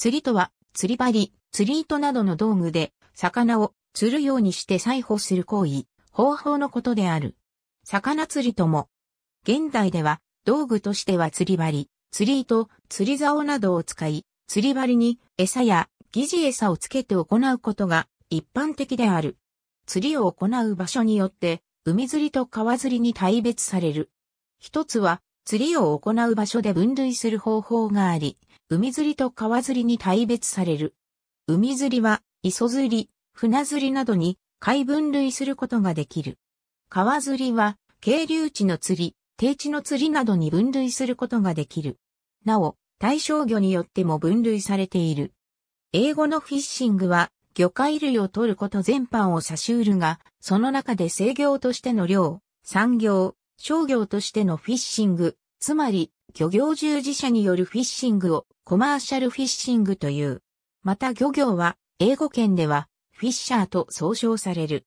釣りとは、釣り針、釣り糸などの道具で、魚を釣るようにして採捕する行為、方法のことである。魚釣りとも、現代では、道具としては釣り針、釣り糸、釣り竿などを使い、釣り針に餌や疑似餌をつけて行うことが一般的である。釣りを行う場所によって、海釣りと川釣りに大別される。一つは釣りを行う場所で分類する方法があり、海釣りと川釣りに大別される。海釣りは、磯釣り、船釣りなどに、海分類することができる。川釣りは、渓流地の釣り、低地の釣りなどに分類することができる。なお、対象魚によっても分類されている。英語のフィッシングは、魚介類を取ること全般を差しうるが、その中で制業としての量、産業、商業としてのフィッシング、つまり、漁業従事者によるフィッシングをコマーシャルフィッシングという。また漁業は、英語圏では、フィッシャーと総称される。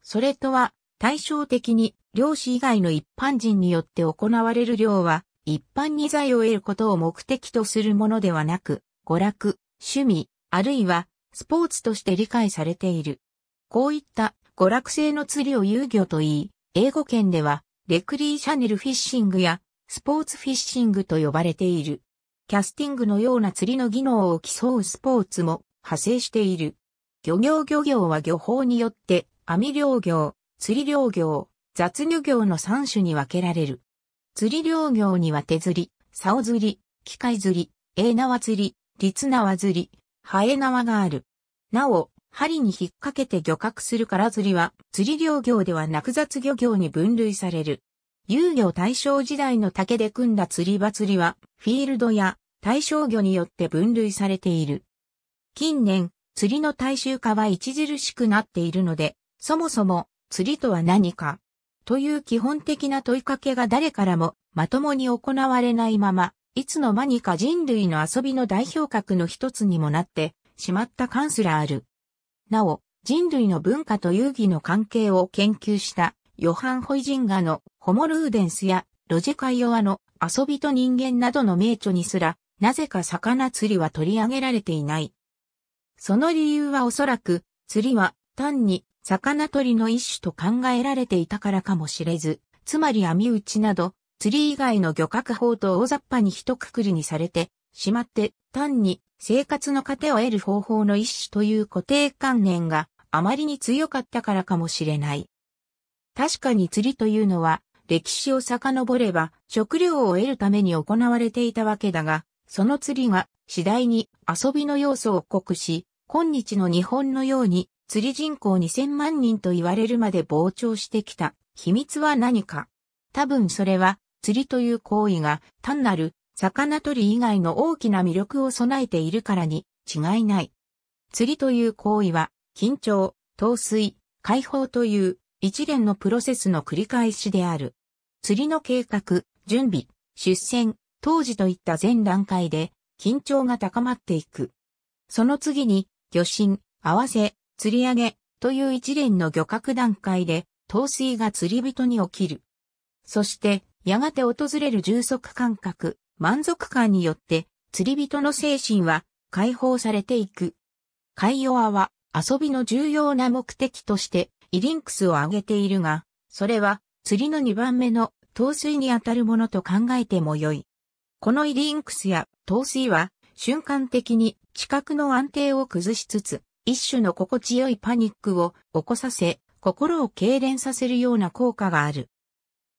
それとは、対照的に、漁師以外の一般人によって行われる漁は、一般に財を得ることを目的とするものではなく、娯楽、趣味、あるいは、スポーツとして理解されている。こういった娯楽性の釣りを遊漁といい、英語圏では、レクリーシャネルフィッシングやスポーツフィッシングと呼ばれている。キャスティングのような釣りの技能を競うスポーツも派生している。漁業漁業は漁法によって網漁業、釣り漁業、雑漁業の3種に分けられる。釣り漁業には手釣り、竿釣り、機械釣り、エ縄釣り、立縄釣り、ハエ縄がある。なお、針に引っ掛けて漁獲するから釣りは釣り漁業ではなく雑漁業に分類される。遊魚大正時代の竹で組んだ釣り場釣りは、フィールドや対象魚によって分類されている。近年、釣りの大衆化は著しくなっているので、そもそも釣りとは何かという基本的な問いかけが誰からもまともに行われないまま、いつの間にか人類の遊びの代表格の一つにもなってしまった感すらある。なお、人類の文化と遊戯の関係を研究したヨハン・ホイジンガのホモルーデンスやロジェカイオワの遊びと人間などの名著にすら、なぜか魚釣りは取り上げられていない。その理由はおそらく、釣りは単に魚取りの一種と考えられていたからかもしれず、つまり網打ちなど、釣り以外の漁獲法と大雑把に一括りにされてしまって、単に生活の糧を得る方法の一種という固定観念があまりに強かったからかもしれない。確かに釣りというのは、歴史を遡れば、食料を得るために行われていたわけだが、その釣りが次第に遊びの要素を濃くし、今日の日本のように釣り人口2000万人と言われるまで膨張してきた秘密は何か。多分それは釣りという行為が単なる魚取り以外の大きな魅力を備えているからに違いない。釣りという行為は緊張、陶酔、解放という一連のプロセスの繰り返しである。釣りの計画、準備、出船、当時といった全段階で緊張が高まっていく。その次に、魚心、合わせ、釣り上げという一連の漁獲段階で、陶水が釣り人に起きる。そして、やがて訪れる充足感覚、満足感によって、釣り人の精神は解放されていく。海洋は遊びの重要な目的としてイリンクスを挙げているが、それは釣りの2番目の陶水にあたるものと考えてもよい。このイリンクスや陶水は瞬間的に知覚の安定を崩しつつ、一種の心地よいパニックを起こさせ、心を痙攣させるような効果がある。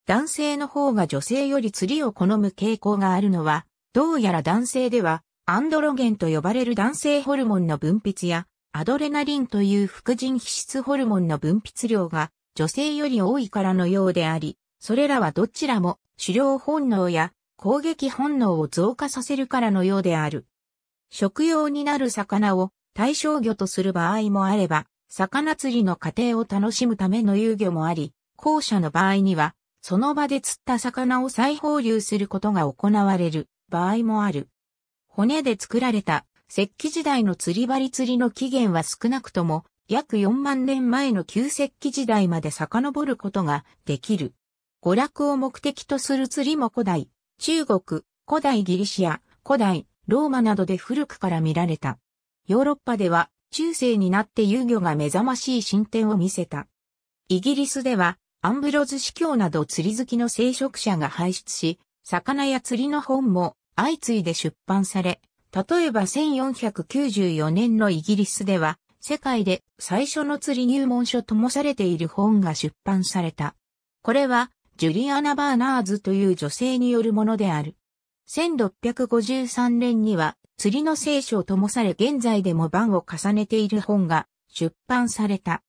男性の方が女性より釣りを好む傾向があるのは、どうやら男性では、アンドロゲンと呼ばれる男性ホルモンの分泌や、アドレナリンという副腎皮質ホルモンの分泌量が女性より多いからのようであり、それらはどちらも狩猟本能や攻撃本能を増加させるからのようである。食用になる魚を対象魚とする場合もあれば、魚釣りの過程を楽しむための遊魚もあり、後者の場合には、その場で釣った魚を再放流することが行われる場合もある。骨で作られた石器時代の釣り針釣りの起源は少なくとも約4万年前の旧石器時代まで遡ることができる。娯楽を目的とする釣りも古代、中国、古代ギリシア、古代、ローマなどで古くから見られた。ヨーロッパでは中世になって遊魚が目覚ましい進展を見せた。イギリスではアンブロズ司教など釣り好きの聖職者が輩出し、魚や釣りの本も相次いで出版され、例えば1494年のイギリスでは、世界で最初の釣り入門書ともされている本が出版された。これは、ジュリアナ・バーナーズという女性によるものである。1653年には、釣りの聖書ともされ現在でも版を重ねている本が出版された。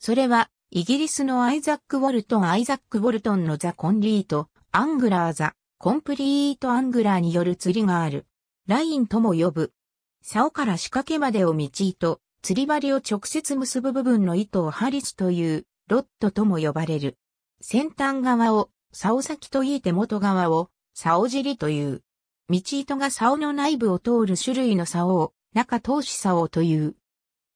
それは、イギリスのアイザック・ウォルトン・アイザック・ウォルトンのザ・コンリート、アングラーザ、コンプリート・アングラーによる釣りがある。ラインとも呼ぶ。竿から仕掛けまでを道糸、釣り針を直接結ぶ部分の糸をハリスという、ロットとも呼ばれる。先端側を、竿先といい手元側を、竿尻という。道糸が竿の内部を通る種類の竿を、中通し竿という。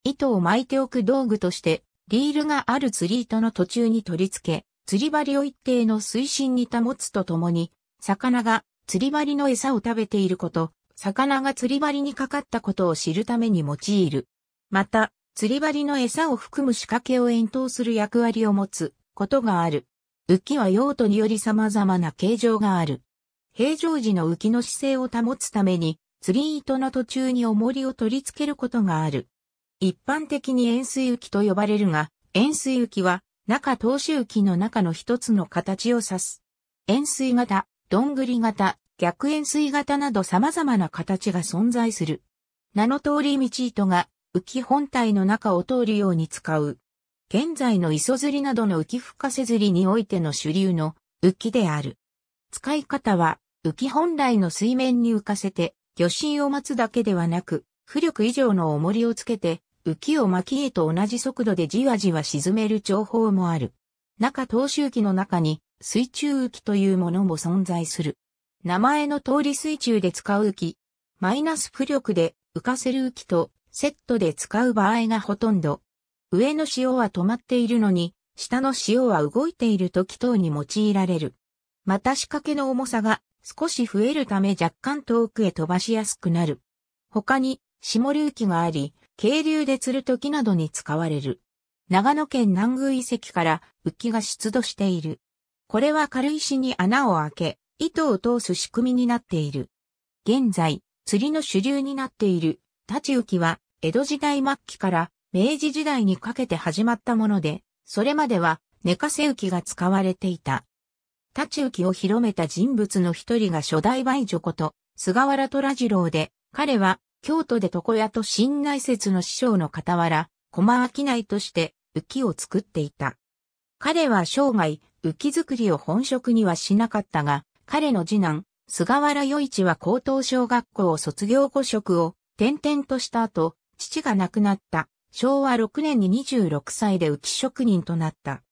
糸を巻いておく道具として、リールがある釣り糸の途中に取り付け、釣り針を一定の水深に保つとともに、魚が釣り針の餌を食べていること、魚が釣り針にかかったことを知るために用いる。また、釣り針の餌を含む仕掛けを遠投する役割を持つことがある。浮きは用途により様々な形状がある。平常時の浮きの姿勢を保つために、釣り糸の途中に重りを取り付けることがある。一般的に円錐浮きと呼ばれるが、円錐浮きは中投手浮きの中の一つの形を指す。円錐型、どんぐり型、逆円錐型など様々な形が存在する。名の通り道糸が浮き本体の中を通るように使う。現在の磯釣りなどの浮き深せ釣りにおいての主流の浮きである。使い方は浮き本来の水面に浮かせて魚針を待つだけではなく、浮力以上の重りをつけて浮きを巻きへと同じ速度でじわじわ沈める情報もある。中投周機の中に水中浮きというものも存在する。名前の通り水中で使う浮き、マイナス浮力で浮かせる浮きとセットで使う場合がほとんど。上の潮は止まっているのに、下の潮は動いている時等に用いられる。また仕掛けの重さが少し増えるため若干遠くへ飛ばしやすくなる。他に、下流機があり、渓流で釣る時などに使われる。長野県南宮遺跡から浮きが出土している。これは軽石に穴を開け、糸を通す仕組みになっている。現在、釣りの主流になっている、立ち浮きは、江戸時代末期から明治時代にかけて始まったもので、それまでは寝かせ浮きが使われていた。立ち浮きを広めた人物の一人が初代梅女こと、菅原虎次郎で、彼は京都で床屋と新内説の師匠の傍ら、駒商いとして浮きを作っていた。彼は生涯浮き作りを本職にはしなかったが、彼の次男、菅原与一は高等小学校を卒業後職を転々とした後、父が亡くなった昭和6年に26歳で浮き職人となった。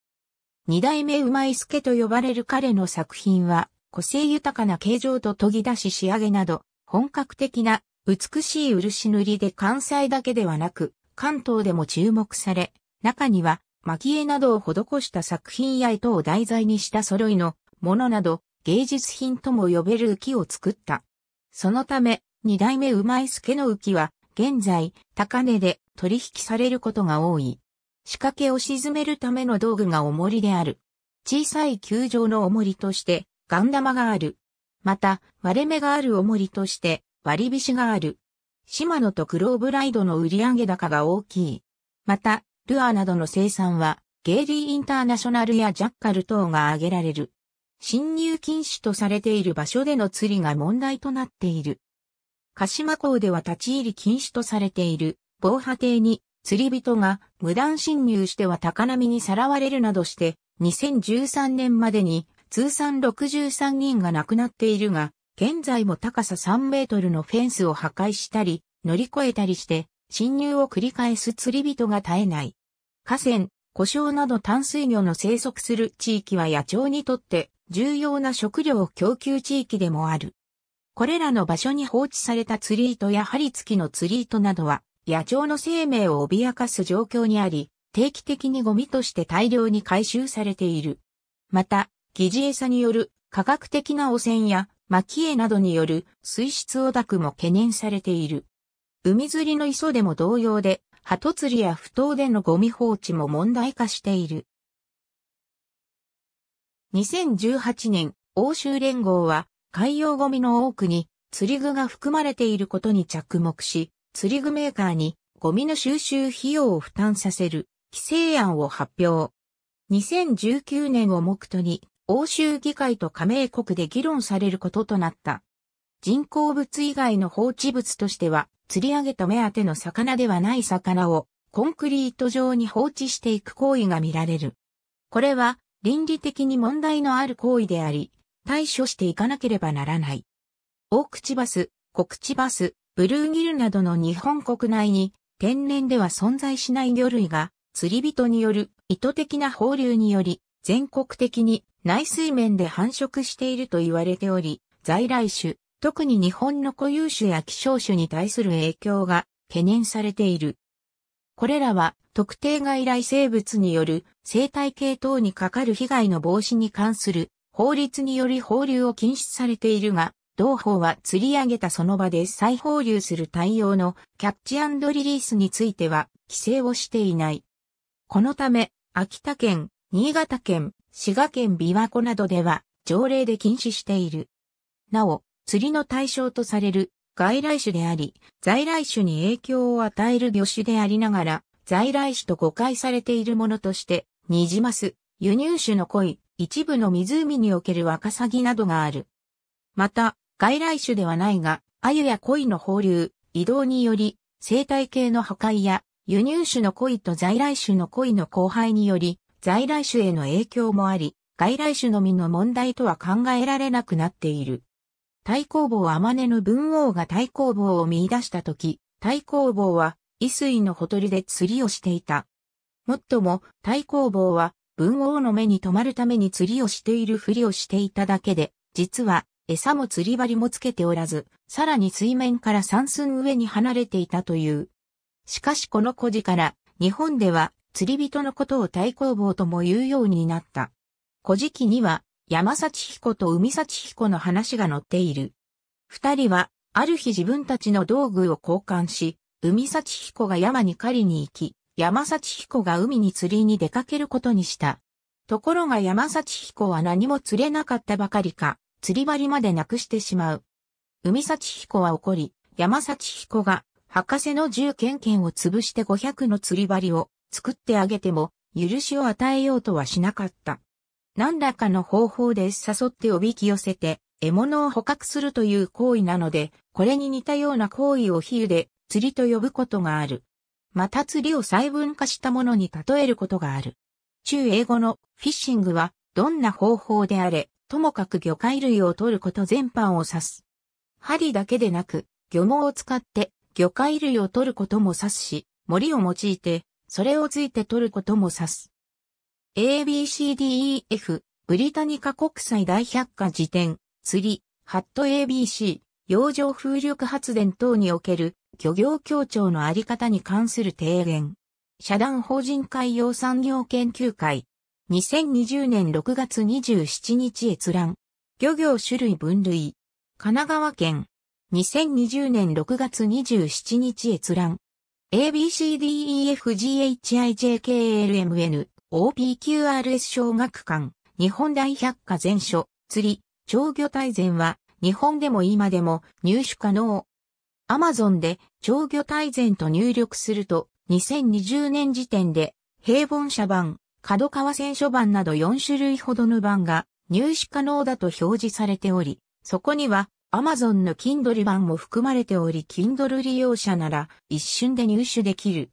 二代目馬井助と呼ばれる彼の作品は、個性豊かな形状と研ぎ出し仕上げなど、本格的な美しい漆塗りで関西だけではなく、関東でも注目され、中には、蒔絵などを施した作品や糸を題材にした揃いのものなど、芸術品とも呼べる浮きを作った。そのため、二代目うまいすけの浮きは、現在、高値で取引されることが多い。仕掛けを沈めるための道具が重りである。小さい球状の重りとして、ガン玉がある。また、割れ目がある重りとして、割り菱がある。シマノとグローブライドの売上高が大きい。また、ルアーなどの生産は、ゲイリーインターナショナルやジャッカル等が挙げられる。侵入禁止とされている場所での釣りが問題となっている。鹿島港では立ち入り禁止とされている防波堤に釣り人が無断侵入しては高波にさらわれるなどして2013年までに通算63人が亡くなっているが、現在も高さ3メートルのフェンスを破壊したり乗り越えたりして侵入を繰り返す釣り人が絶えない。河川、故障など淡水魚の生息する地域は野鳥にとって重要な食料供給地域でもある。これらの場所に放置された釣り糸や針付きの釣り糸などは、野鳥の生命を脅かす状況にあり、定期的にゴミとして大量に回収されている。また、疑似餌による科学的な汚染や薪絵などによる水質汚濁も懸念されている。海釣りの磯でも同様で、鳩釣りや不当でのゴミ放置も問題化している。2018年、欧州連合は海洋ゴミの多くに釣り具が含まれていることに着目し、釣り具メーカーにゴミの収集費用を負担させる規制案を発表。2019年を目途に欧州議会と加盟国で議論されることとなった。人工物以外の放置物としては、釣り上げた目当ての魚ではない魚をコンクリート上に放置していく行為が見られる。これは倫理的に問題のある行為であり、対処していかなければならない。オ口クチバス、コクチバス、ブルーギルなどの日本国内に天然では存在しない魚類が釣り人による意図的な放流により全国的に内水面で繁殖していると言われており、在来種、特に日本の固有種や希少種に対する影響が懸念されている。これらは特定外来生物による生態系等にかかる被害の防止に関する法律により放流を禁止されているが、同法は釣り上げたその場で再放流する対応のキャッチリリースについては規制をしていない。このため、秋田県、新潟県、滋賀県琵琶湖などでは条例で禁止している。なお、釣りの対象とされる外来種であり、在来種に影響を与える魚種でありながら、在来種と誤解されているものとして、ニジマス、輸入種の鯉、一部の湖におけるワカサギなどがある。また、外来種ではないが、アユや鯉の放流、移動により、生態系の破壊や、輸入種の鯉と在来種の鯉の交配により、在来種への影響もあり、外来種のみの問題とは考えられなくなっている。太公望天音の文王が太公望を見出したとき、太公望は伊水のほとりで釣りをしていた。もっとも、太公望は、文王の目に留まるために釣りをしているふりをしていただけで、実は、餌も釣り針もつけておらず、さらに水面から三寸上に離れていたという。しかしこの古事から、日本では釣り人のことを太公望とも言うようになった。古事記には、山幸彦と海幸彦の話が載っている。二人は、ある日自分たちの道具を交換し、海幸彦が山に狩りに行き、山幸彦が海に釣りに出かけることにした。ところが山幸彦は何も釣れなかったばかりか、釣り針までなくしてしまう。海幸彦は怒り、山幸彦が、博士の銃剣剣を潰して500の釣り針を作ってあげても、許しを与えようとはしなかった。何らかの方法で誘っておびき寄せて、獲物を捕獲するという行為なので、これに似たような行為を比喩で釣りと呼ぶことがある。また釣りを細分化したものに例えることがある。中英語のフィッシングはどんな方法であれ、ともかく魚介類を取ること全般を指す。針だけでなく、魚網を使って魚介類を取ることも指すし、森を用いて、それをついて取ることも指す。ABCDEF、ブリタニカ国際大百科辞典、釣り、ハット ABC。洋上風力発電等における漁業協調のあり方に関する提言。社団法人海洋産業研究会。2020年6月27日閲覧。漁業種類分類。神奈川県。2020年6月27日閲覧。ABCDEFGHIJKLMN OPQRS 小学館日本大百科全書釣り、長魚大全は日本でも今でも入手可能。Amazon で超魚大全と入力すると2020年時点で平凡社版、角川選書版など4種類ほどの版が入手可能だと表示されており、そこには Amazon の Kindle 版も含まれており Kindle 利用者なら一瞬で入手できる。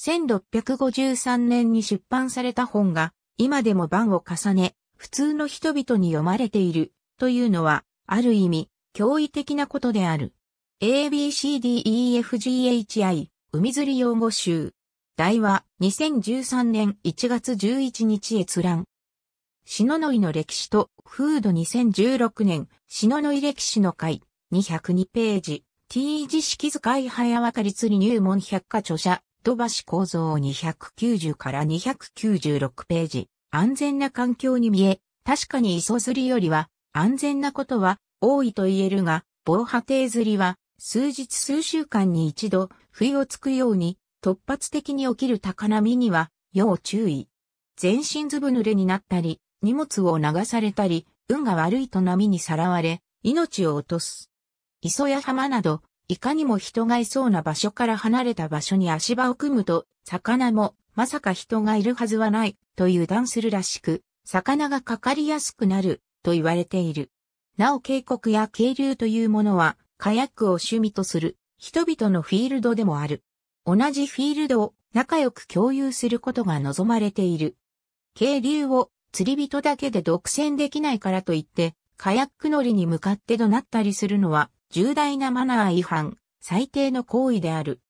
1653年に出版された本が今でも版を重ね普通の人々に読まれているというのはある意味、驚異的なことである。ABCDEFGHI、海釣り用語集。題は、2013年1月11日閲覧。シノノイの歴史と、フード2016年、シノノイ歴史の会、202ページ。T 字式使い早分かり釣り入門百科著者、土橋構造290から296ページ。安全な環境に見え、確かに磯釣りよりは安全なことは多いと言えるが、防波堤釣りは数日数週間に一度、不意をつくように突発的に起きる高波には要注意。全身ずぶ濡れになったり、荷物を流されたり、運が悪いと波にさらわれ、命を落とす。磯や浜など、いかにも人がいそうな場所から離れた場所に足場を組むと、魚もまさか人がいるはずはないと油断するらしく、魚がかかりやすくなると言われている。なお渓谷や渓流というものは、カヤックを趣味とする人々のフィールドでもある。同じフィールドを仲良く共有することが望まれている。渓流を釣り人だけで独占できないからといって、カヤック乗りに向かって怒鳴ったりするのは重大なマナー違反、最低の行為である。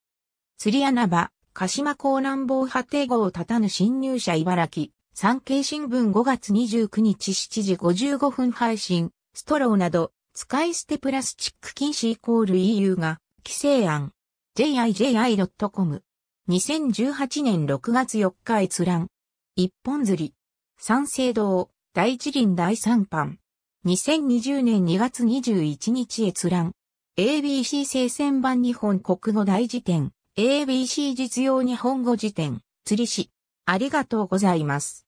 釣り穴場、鹿島港南防波堤号を立たぬ侵入者茨城、産経新聞5月29日7時55分配信、ストローなど、使い捨てプラスチック禁止イコール EU が、規制案。jiji.com。2018年6月4日閲覧。一本釣り。三省堂、第一輪第三版。2020年2月21日閲覧。ABC 聖戦版日本国語大辞典。ABC 実用日本語辞典。釣り師。ありがとうございます。